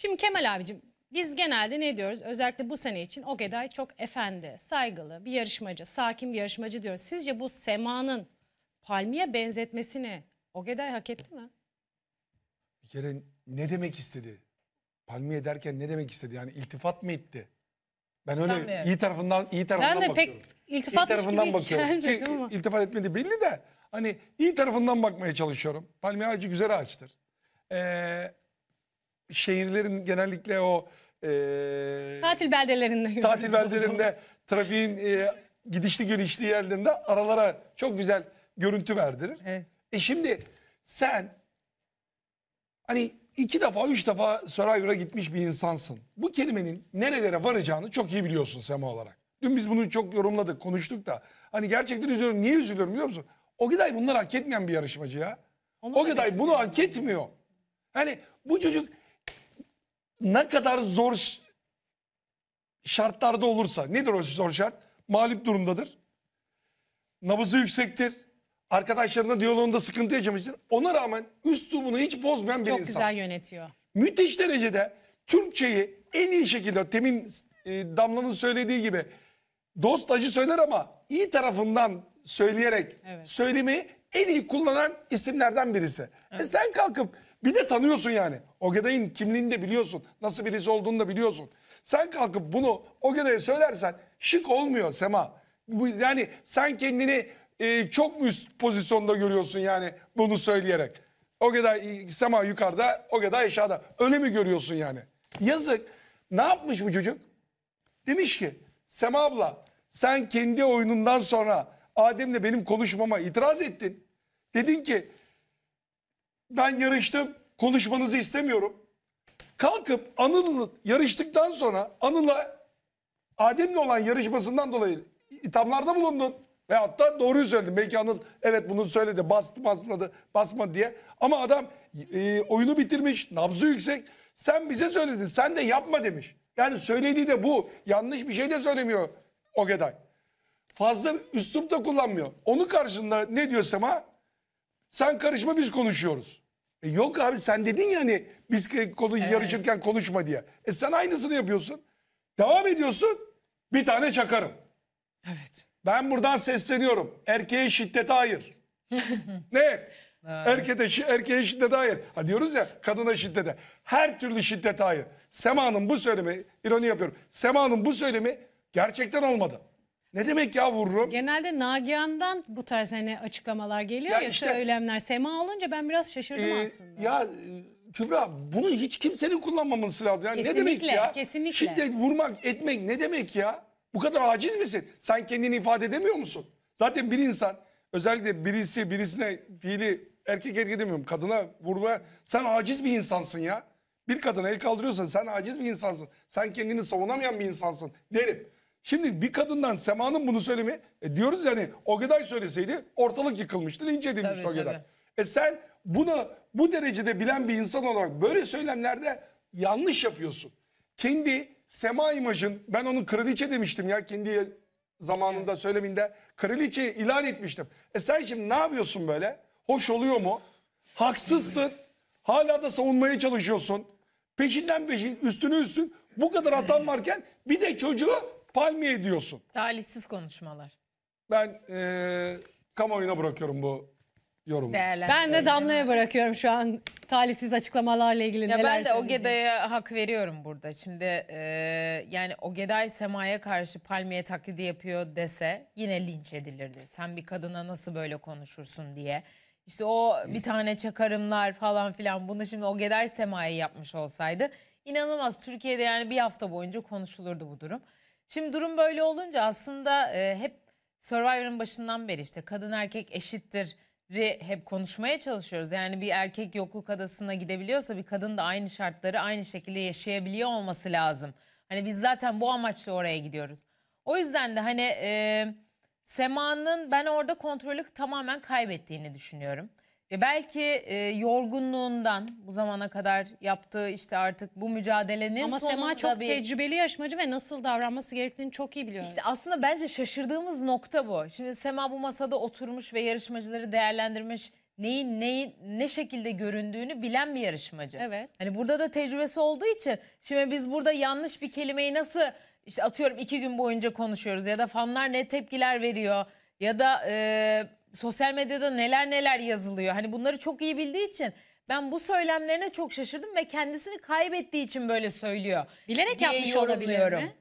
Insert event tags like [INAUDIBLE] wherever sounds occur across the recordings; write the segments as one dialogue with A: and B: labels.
A: Şimdi Kemal abicim biz genelde ne diyoruz? Özellikle bu sene için Ogeday çok efendi, saygılı bir yarışmacı, sakin bir yarışmacı diyoruz. Sizce bu Sema'nın palmiye benzetmesini Ogeday hak etti mi?
B: Bir kere ne demek istedi? Palmiye derken ne demek istedi? Yani iltifat mı etti? Ben öyle Sanmıyorum. iyi tarafından iyi tarafından bakıyorum. ben de bakıyorum.
A: pek iltifat iyi tarafından bakıyorum.
B: Ki, ama. etmedi belli de hani iyi tarafından bakmaya çalışıyorum. Palmiye ağacı güzel ağaçtır. Ee, şehirlerin genellikle o e,
A: tatil beldelerinde tatil [LAUGHS] beldelerinde
B: trafiğin e, gidişli gelişli yerlerinde aralara çok güzel görüntü verdirir. Evet. E şimdi sen hani iki defa üç defa Survivor'a gitmiş bir insansın. Bu kelimenin nerelere varacağını çok iyi biliyorsun Sema olarak. Dün biz bunu çok yorumladık konuştuk da. Hani gerçekten üzülüyorum. Niye üzülüyorum biliyor musun? O giday bunları hak etmeyen bir yarışmacı ya. Onu o giday bunu hak etmiyor. Hani bu çocuk ne kadar zor şartlarda olursa nedir o zor şart? Mağlup durumdadır. Nabızı yüksektir. Arkadaşlarına diyaloğunda sıkıntı yaşamıştır. Ona rağmen üslubunu hiç bozmayan bir Çok insan. Çok güzel yönetiyor. Müthiş derecede Türkçeyi en iyi şekilde temin e, Damla'nın söylediği gibi dost acı söyler ama iyi tarafından söyleyerek evet. söylemeyi en iyi kullanan isimlerden birisi. E, evet. E sen kalkıp bir de tanıyorsun yani. Ogeday'ın kimliğini de biliyorsun. Nasıl birisi olduğunu da biliyorsun. Sen kalkıp bunu Ogeday'a söylersen şık olmuyor Sema. Bu, yani sen kendini e, çok üst pozisyonda görüyorsun yani bunu söyleyerek? Ogeday e, Sema yukarıda, Ogeday aşağıda. Öyle mi görüyorsun yani? Yazık. Ne yapmış bu çocuk? Demiş ki Sema abla sen kendi oyunundan sonra Adem'le benim konuşmama itiraz ettin. Dedin ki ben yarıştım konuşmanızı istemiyorum. Kalkıp Anıl'ı yarıştıktan sonra Anıl'a Adem'le olan yarışmasından dolayı ithamlarda bulundun. Ve hatta doğruyu söyledin. Belki Anıl evet bunu söyledi bastı basmadı basma diye. Ama adam e, oyunu bitirmiş nabzı yüksek. Sen bize söyledin sen de yapma demiş. Yani söylediği de bu. Yanlış bir şey de söylemiyor o Ogeday. Fazla üslup da kullanmıyor. Onun karşında ne diyor Sema? Sen karışma biz konuşuyoruz. E yok abi sen dedin ya hani biz konu evet. yarışırken konuşma diye. E sen aynısını yapıyorsun. Devam ediyorsun. Bir tane çakarım. Evet. Ben buradan sesleniyorum. Erkeğe şiddete hayır. [LAUGHS] ne? Erkete, erkeğe şiddete hayır. Ha diyoruz ya kadına şiddete. Her türlü şiddete hayır. Sema'nın bu söylemi, ironi yapıyorum. Sema'nın bu söylemi gerçekten olmadı. Ne demek ya vururum?
A: Genelde Nagihan'dan bu tarz hani açıklamalar geliyor ya, ya işte, söylemler. Sema olunca ben biraz şaşırdım e, aslında.
B: Ya e, Kübra bunu hiç kimsenin kullanmaması lazım. Yani kesinlikle, ne demek ya? Kesinlikle. Şiddet vurmak etmek ne demek ya? Bu kadar aciz misin? Sen kendini ifade edemiyor musun? Zaten bir insan özellikle birisi birisine fiili erkek erkek demiyorum kadına vurma sen aciz bir insansın ya. Bir kadına el kaldırıyorsan sen aciz bir insansın. Sen kendini savunamayan bir insansın derim. Şimdi bir kadından Sema'nın bunu söylemi e diyoruz yani Ogeday söyleseydi ortalık yıkılmıştı linç edilmişti Ogeday. E sen buna bu derecede bilen bir insan olarak böyle söylemlerde yanlış yapıyorsun. Kendi Sema imajın ben onu kraliçe demiştim ya kendi zamanında söyleminde kraliçe ilan etmiştim. E sen şimdi ne yapıyorsun böyle? Hoş oluyor mu? Haksızsın. Hala da savunmaya çalışıyorsun. Peşinden peşin üstüne üstün bu kadar hatan varken bir de çocuğu palmiye diyorsun.
A: Talihsiz konuşmalar.
B: Ben e, kamuoyuna bırakıyorum bu yorumu. Değerlendir. Ben de Damla'ya
A: bırakıyorum şu an talihsiz açıklamalarla ilgili ya neler Ben de Ogeday'a hak veriyorum burada. Şimdi e, yani Ogeday Sema'ya karşı palmiye taklidi yapıyor dese yine linç edilirdi. Sen bir kadına nasıl böyle konuşursun diye. İşte o bir tane çakarımlar falan filan bunu şimdi o Geday Sema'yı yapmış olsaydı inanılmaz Türkiye'de yani bir hafta boyunca konuşulurdu bu durum. Şimdi durum böyle olunca aslında e, hep Survivor'ın başından beri işte kadın erkek eşittir hep konuşmaya çalışıyoruz. Yani bir erkek yokluk adasına gidebiliyorsa bir kadın da aynı şartları aynı şekilde yaşayabiliyor olması lazım. Hani biz zaten bu amaçla oraya gidiyoruz. O yüzden de hani e, Sema'nın ben orada kontrolü tamamen kaybettiğini düşünüyorum. Ve belki e, yorgunluğundan bu zamana kadar yaptığı işte artık bu mücadelenin Ama sonunda Sema çok bir... tecrübeli yarışmacı ve nasıl davranması gerektiğini çok iyi biliyor. İşte aslında bence şaşırdığımız nokta bu. Şimdi Sema bu masada oturmuş ve yarışmacıları değerlendirmiş neyin neyi ne şekilde göründüğünü bilen bir yarışmacı. Evet. Hani burada da tecrübesi olduğu için şimdi biz burada yanlış bir kelimeyi nasıl işte atıyorum iki gün boyunca konuşuyoruz ya da fanlar ne tepkiler veriyor ya da e, sosyal medyada neler neler yazılıyor. Hani bunları çok iyi bildiği için ben bu söylemlerine çok şaşırdım ve kendisini kaybettiği için böyle söylüyor. Bilerek yapmış olabilir mi?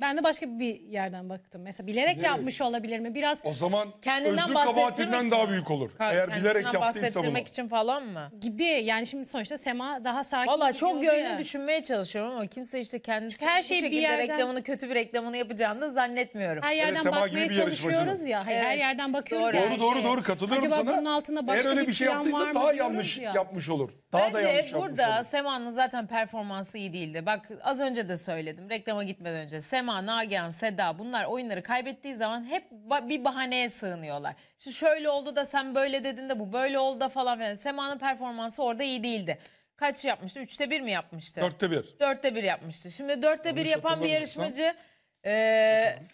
A: Ben de başka bir yerden baktım. Mesela bilerek Bilerek. yapmış olabilir mi? Biraz O zaman Kendinden özlü kabahatinden daha büyük
B: olur. Eğer bilerek yaptıysa bunu.
A: için falan mı? gibi yani şimdi sonuçta Sema daha sakin. Valla çok gönlü ya. düşünmeye çalışıyorum ama kimse işte kendisi her her şeyi bir yerden- reklamını kötü bir reklamını yapacağını da zannetmiyorum. Her yerden Sema gibi bir çalışıyoruz ya. Hayır, Her yerden bakıyoruz. Doğru, doğru, doğru doğru katılıyorum Acaba sana. bunun altında başka Eğer öyle bir, bir şey yaptıysa mı daha diyoruz yanlış ya.
B: yapmış olur. Daha da yanlış burada olur.
A: Sema'nın zaten performansı iyi değildi. Bak az önce de söyledim reklama gitmeden önce. Sema Sema, Nagihan, Seda bunlar oyunları kaybettiği zaman hep bir bahaneye sığınıyorlar. İşte şöyle oldu da sen böyle dedin de bu böyle oldu da falan filan. Sema'nın performansı orada iyi değildi. Kaç yapmıştı? Üçte bir mi yapmıştı? Dörtte bir. Dörtte bir yapmıştı. Şimdi dörtte bir yapan bir yarışmacı, e,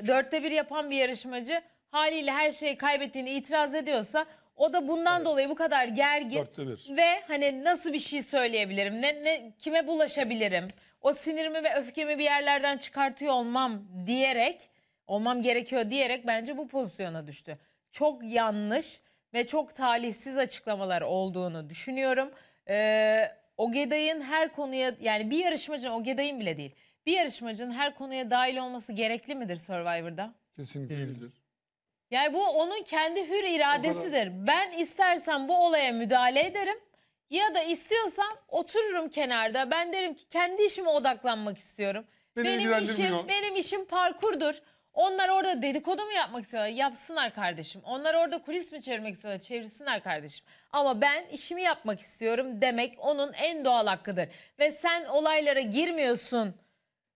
A: dörtte bir yapan bir yarışmacı haliyle her şeyi kaybettiğini itiraz ediyorsa o da bundan evet. dolayı bu kadar gergin ve hani nasıl bir şey söyleyebilirim, ne, ne kime bulaşabilirim, o sinirimi ve öfkemi bir yerlerden çıkartıyor olmam diyerek olmam gerekiyor diyerek bence bu pozisyona düştü. Çok yanlış ve çok talihsiz açıklamalar olduğunu düşünüyorum. Ee, Ogeday'ın her konuya yani bir yarışmacının Ogeday'ın bile değil. Bir yarışmacının her konuya dahil olması gerekli midir Survivor'da?
B: Kesinlikle değildir.
A: Yani bu onun kendi hür iradesidir. Ben istersen bu olaya müdahale ederim. Ya da istiyorsam otururum kenarda. Ben derim ki kendi işime odaklanmak istiyorum. Beni benim işim benim işim parkurdur. Onlar orada dedikodu mu yapmak istiyorlar? Yapsınlar kardeşim. Onlar orada kulis mi çevirmek istiyorlar? Çevirsinler kardeşim. Ama ben işimi yapmak istiyorum demek onun en doğal hakkıdır. Ve sen olaylara girmiyorsun.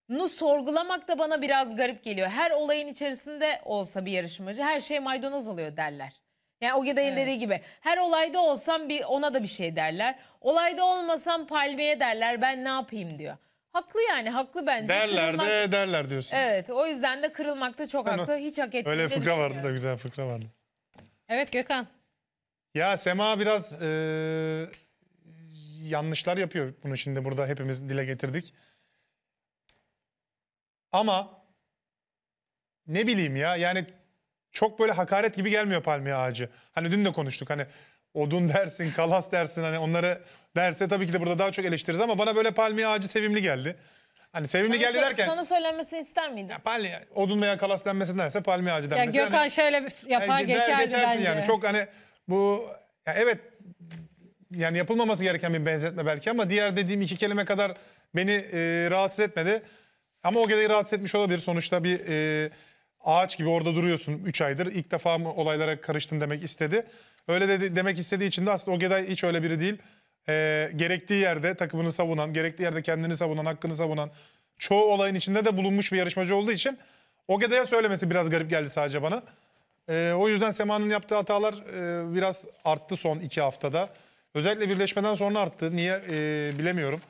A: Nu sorgulamak da bana biraz garip geliyor. Her olayın içerisinde olsa bir yarışmacı her şey maydanoz oluyor derler. Yani o Geday'ın evet. dediği gibi her olayda olsam bir ona da bir şey derler. Olayda olmasam palmiye derler ben ne yapayım diyor. Haklı yani haklı bence. Derler kırılmak... de
C: derler diyorsun.
A: Evet o yüzden de kırılmakta çok Sen haklı. Hiç hak ettiğini Öyle fıkra vardı
C: da güzel fıkra vardı. Evet Gökhan. Ya Sema biraz e, yanlışlar yapıyor. Bunu şimdi burada hepimiz dile getirdik. Ama ne bileyim ya yani çok böyle hakaret gibi gelmiyor palmiye ağacı. Hani dün de konuştuk hani odun dersin, kalas dersin hani onları derse tabii ki de burada daha çok eleştiririz ama bana böyle palmiye ağacı sevimli geldi. Hani sevimli geldi derken Sana
A: söylenmesini ister miydin? ya palmiye
C: odun veya kalas denmesindense palmiye ağacı Ya Gökhan hani-
A: şöyle e, yapar Yani gider- geçerdi geçersin bence. yani. Çok
C: hani bu ya evet yani yapılmaması gereken bir benzetme belki ama diğer dediğim iki kelime kadar beni e, rahatsız etmedi. Ama o geleyi rahatsız etmiş olabilir. Sonuçta bir e, ağaç gibi orada duruyorsun 3 aydır. İlk defa mı olaylara karıştın demek istedi. Öyle de demek istediği için de aslında Ogeday hiç öyle biri değil. E, gerektiği yerde takımını savunan, gerektiği yerde kendini savunan, hakkını savunan çoğu olayın içinde de bulunmuş bir yarışmacı olduğu için Ogeday'a söylemesi biraz garip geldi sadece bana. E, o yüzden Sema'nın yaptığı hatalar e, biraz arttı son iki haftada. Özellikle birleşmeden sonra arttı. Niye e, bilemiyorum.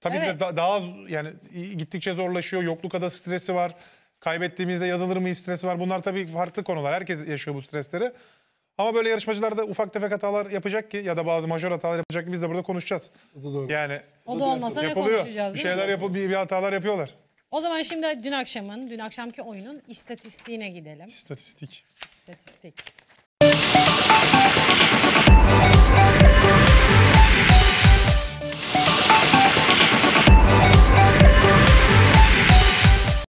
C: Tabii evet. ki da, daha yani gittikçe zorlaşıyor. Yokluk ada stresi var. Kaybettiğimizde yazılır mı stresi var. Bunlar tabii farklı konular. Herkes yaşıyor bu stresleri. Ama böyle yarışmacılar da ufak tefek hatalar yapacak ki ya da bazı majör hatalar yapacak ki biz de burada konuşacağız. Yani o da olmasa ne konuşacağız? Bir şeyler yapıp bir, bir hatalar yapıyorlar.
A: O zaman şimdi dün akşamın, dün akşamki oyunun istatistiğine gidelim. İstatistik. İstatistik.